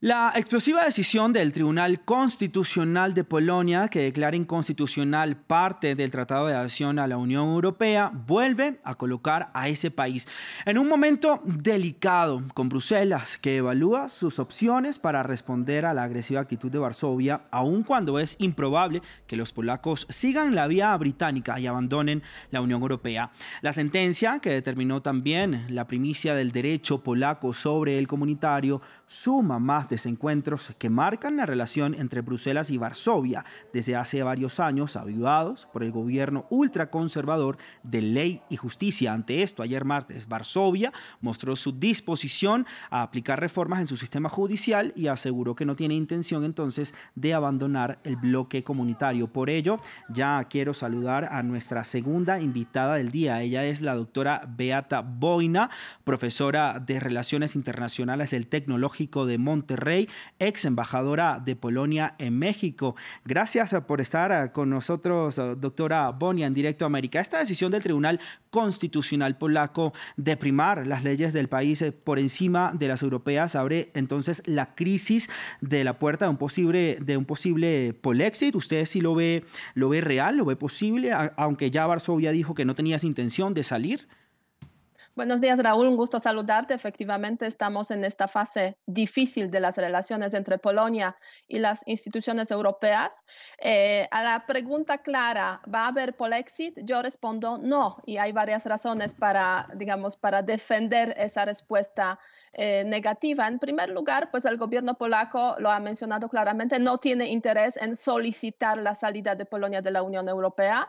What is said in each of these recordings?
La explosiva decisión del Tribunal Constitucional de Polonia, que declara inconstitucional parte del Tratado de Adhesión a la Unión Europea, vuelve a colocar a ese país en un momento delicado con Bruselas, que evalúa sus opciones para responder a la agresiva actitud de Varsovia, aun cuando es improbable que los polacos sigan la vía británica y abandonen la Unión Europea. La sentencia, que determinó también la primicia del derecho polaco sobre el comunitario, suma más desencuentros que marcan la relación entre Bruselas y Varsovia desde hace varios años, avivados por el gobierno ultraconservador de ley y justicia. Ante esto, ayer martes, Varsovia mostró su disposición a aplicar reformas en su sistema judicial y aseguró que no tiene intención entonces de abandonar el bloque comunitario. Por ello, ya quiero saludar a nuestra segunda invitada del día. Ella es la doctora Beata Boina, profesora de Relaciones Internacionales del Tecnológico de Monterrey rey, ex embajadora de Polonia en México. Gracias eh, por estar eh, con nosotros, eh, doctora Bonia, en Directo América. Esta decisión del Tribunal Constitucional Polaco de primar las leyes del país por encima de las europeas abre entonces la crisis de la puerta de un posible, de un posible Polexit. ¿Usted sí lo ve, lo ve real, lo ve posible, aunque ya Varsovia dijo que no tenía intención de salir? Buenos días, Raúl. Un gusto saludarte. Efectivamente, estamos en esta fase difícil de las relaciones entre Polonia y las instituciones europeas. Eh, a la pregunta clara, ¿va a haber Polexit? Yo respondo no. Y hay varias razones para, digamos, para defender esa respuesta eh, negativa. En primer lugar, pues el gobierno polaco lo ha mencionado claramente, no tiene interés en solicitar la salida de Polonia de la Unión Europea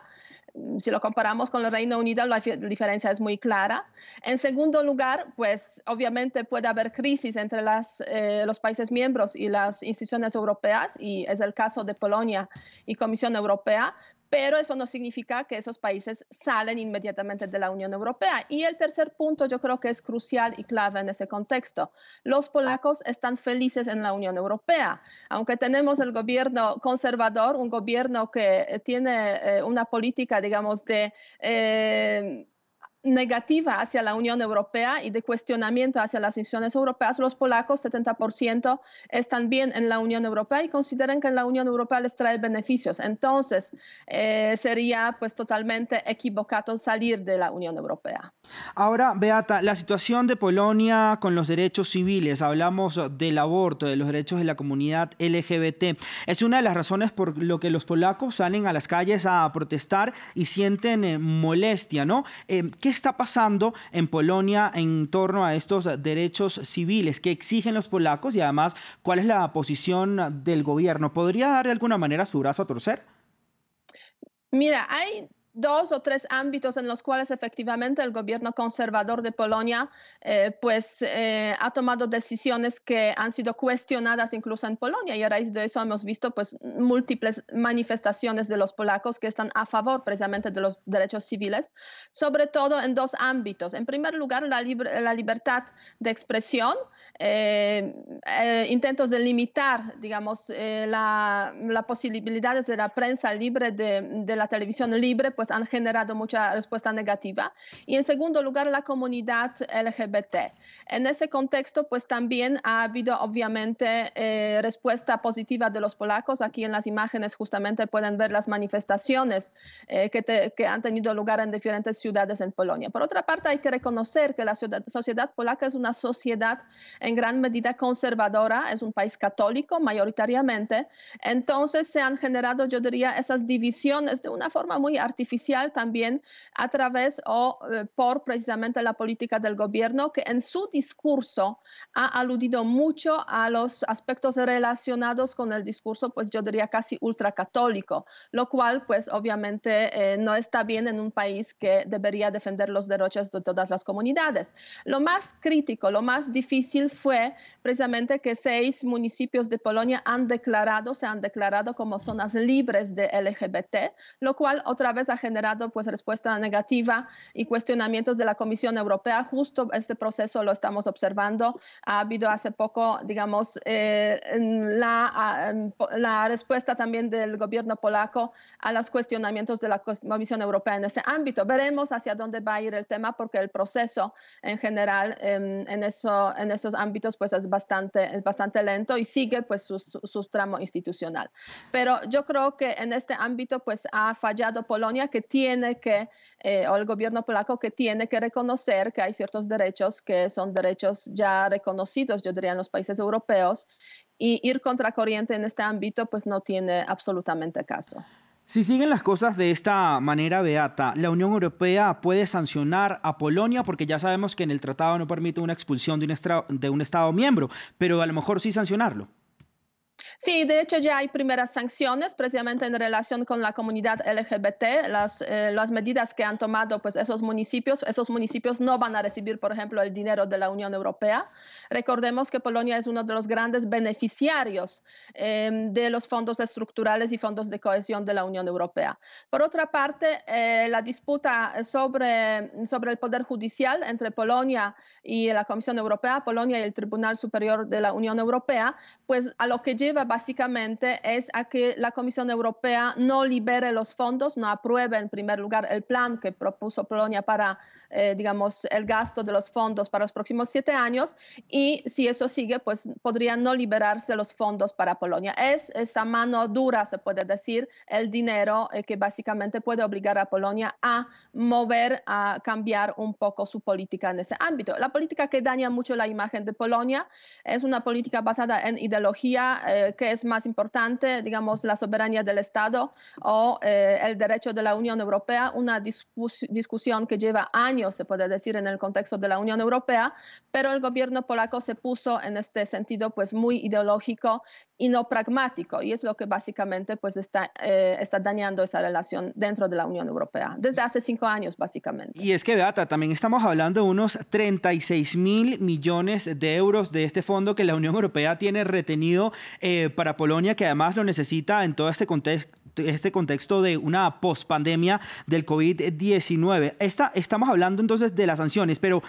si lo comparamos con el Reino Unido, la diferencia es muy clara. En segundo lugar, pues obviamente puede haber crisis entre eh, los países miembros y las instituciones europeas, y es el caso de Polonia y Comisión Europea, pero eso no significa que esos países salen inmediatamente de la Unión Europea. Y el tercer punto yo creo que es crucial y clave en ese contexto. Los polacos están felices en la Unión Europea, aunque tenemos el gobierno conservador, un gobierno que eh, tiene eh, una política, digamos, de... Eh, negativa hacia la Unión Europea y de cuestionamiento hacia las instituciones europeas, los polacos, 70%, están bien en la Unión Europea y consideran que la Unión Europea les trae beneficios. Entonces, eh, sería pues totalmente equivocado salir de la Unión Europea. Ahora, Beata, la situación de Polonia con los derechos civiles, hablamos del aborto, de los derechos de la comunidad LGBT, es una de las razones por lo que los polacos salen a las calles a protestar y sienten eh, molestia, ¿no? Eh, ¿qué qué está pasando en Polonia en torno a estos derechos civiles que exigen los polacos y además cuál es la posición del gobierno? ¿Podría dar de alguna manera su brazo a torcer? Mira, hay dos o tres ámbitos en los cuales efectivamente el gobierno conservador de Polonia eh, pues eh, ha tomado decisiones que han sido cuestionadas incluso en Polonia y a raíz de eso hemos visto pues múltiples manifestaciones de los polacos que están a favor precisamente de los derechos civiles, sobre todo en dos ámbitos. En primer lugar, la libertad de expresión eh, eh, intentos de limitar, digamos, eh, las la posibilidades de la prensa libre, de, la televisión libre, pues han generado mucha respuesta negativa. Y en segundo lugar, la comunidad LGBT. En ese contexto, pues también ha habido, obviamente, respuesta positiva de los polacos. Aquí en las imágenes justamente pueden ver las manifestaciones que, han tenido lugar en diferentes ciudades en Polonia. Por otra parte, hay que reconocer que la sociedad polaca es una sociedad en en gran medida conservadora, es un país católico mayoritariamente, entonces se han generado, yo diría, esas divisiones de una forma muy artificial también a través o eh, por precisamente la política del gobierno que en su discurso ha aludido mucho a los aspectos relacionados con el discurso, pues yo diría casi ultracatólico, lo cual pues obviamente eh, no está bien en un país que debería defender los derechos de todas las comunidades. Lo más crítico, lo más difícil fue precisamente que seis municipios de Polonia han declarado, se han declarado como zonas libres de LGBT, lo cual otra vez ha generado pues respuesta negativa y cuestionamientos de la Comisión Europea. Justo este proceso lo estamos observando. Ha habido hace poco, digamos, eh, la, respuesta también del gobierno polaco a los cuestionamientos de la Comisión Europea en ese ámbito. Veremos hacia dónde va a ir el tema porque el proceso en general em, en, eso, en esos ámbitos pues es bastante, bastante lento y sigue pues su, su, tramo institucional. Pero yo creo que en este ámbito pues ha fallado Polonia que tiene que, eh, o el gobierno polaco que tiene que reconocer que hay ciertos derechos que son derechos ya reconocidos, yo diría, en los países europeos y ir contracorriente en este ámbito pues no tiene absolutamente caso. Si siguen las cosas de esta manera, Beata, la Unión Europea puede sancionar a Polonia porque ya sabemos que en el tratado no permite una expulsión de un, Estado miembro, pero a lo mejor sí sancionarlo. Sí, de hecho ya hay primeras sanciones precisamente en relación con la comunidad LGBT, las, eh, las, medidas que han tomado pues, esos municipios. Esos municipios no van a recibir, por ejemplo, el dinero de la Unión Europea. Recordemos que Polonia es uno de los grandes beneficiarios em, de los fondos estructurales y fondos de cohesión de la Unión Europea. Por otra parte, eh, la disputa sobre, sobre el Poder Judicial entre Polonia y la Comisión Europea, Polonia y el Tribunal Superior de la Unión Europea, pues a lo que lleva básicamente es a que la Comisión Europea no libere los fondos, no apruebe en primer lugar el plan que propuso Polonia para, eh, digamos, el gasto de los fondos para los próximos siete años y y si eso sigue, pues podrían no liberarse los fondos para Polonia. Es esta mano dura, se puede decir, el dinero eh, que básicamente puede obligar a Polonia a mover, a cambiar un poco su política en ese ámbito. La política que daña mucho la imagen de Polonia es una política basada en ideología eh, que es más importante, digamos, la soberanía del Estado o eh, el derecho de la Unión Europea, una discusión que lleva años, se puede decir, en el contexto de la Unión Europea, pero el gobierno polaco se puso en este sentido pues muy ideológico y no pragmático y es lo que básicamente pues está, eh, está dañando esa relación dentro de la Unión Europea desde hace cinco años básicamente. Y es que Beata, también estamos hablando de unos 36 mil millones de euros de este fondo que la Unión Europea tiene retenido eh, para Polonia que además lo necesita en todo este contexto este contexto de una pospandemia del COVID-19. estamos hablando entonces de las sanciones, pero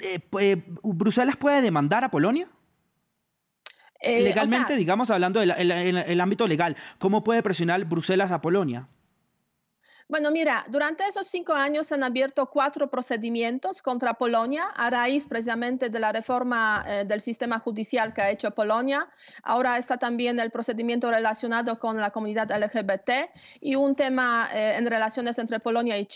eh, pues, ¿Bruselas puede demandar a Polonia? Eh, Legalmente, digamos, hablando del ámbito legal, ¿cómo puede presionar Bruselas a Polonia? Bueno, mira, durante esos cinco años se han abierto cuatro procedimientos contra Polonia a raíz precisamente de la reforma eh, del sistema judicial que ha hecho Polonia. Ahora está también el procedimiento relacionado con la comunidad LGBT y un tema eh, en relaciones entre Polonia y,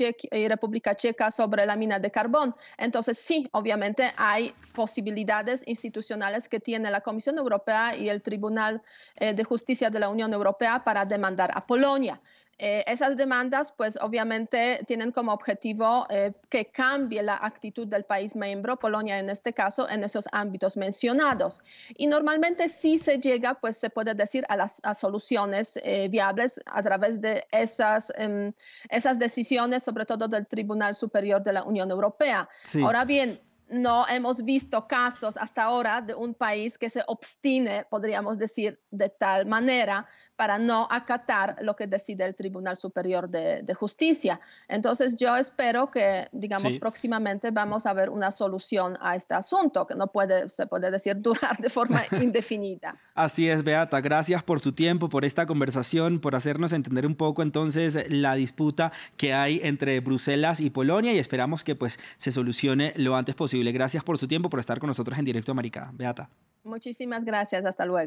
República Checa sobre la mina de carbón. Entonces, sí, obviamente hay posibilidades institucionales que tiene la Comisión Europea y el Tribunal eh, de Justicia de la Unión Europea para demandar a Polonia. Eh, esas demandas, pues obviamente tienen como objetivo eh, que cambie la actitud del país miembro, Polonia en este caso, en esos ámbitos mencionados. Y normalmente si se llega, pues se puede decir a las soluciones eh, viables a través de esas, em, esas decisiones, sobre todo del Tribunal Superior de la Unión Europea. Ahora bien, no hemos visto casos hasta ahora de un país que se obstine, podríamos decir, de tal manera para no acatar lo que decide el Tribunal Superior de, Justicia. Entonces yo espero que, digamos, próximamente vamos a ver una solución a este asunto, que no puede, se puede decir, durar de forma indefinida. Así es, Beata. Gracias por su tiempo, por esta conversación, por hacernos entender un poco entonces la disputa que hay entre Bruselas y Polonia y esperamos que pues se solucione lo antes posible Gracias por su tiempo, por estar con nosotros en directo a Beata. Muchísimas gracias. Hasta luego.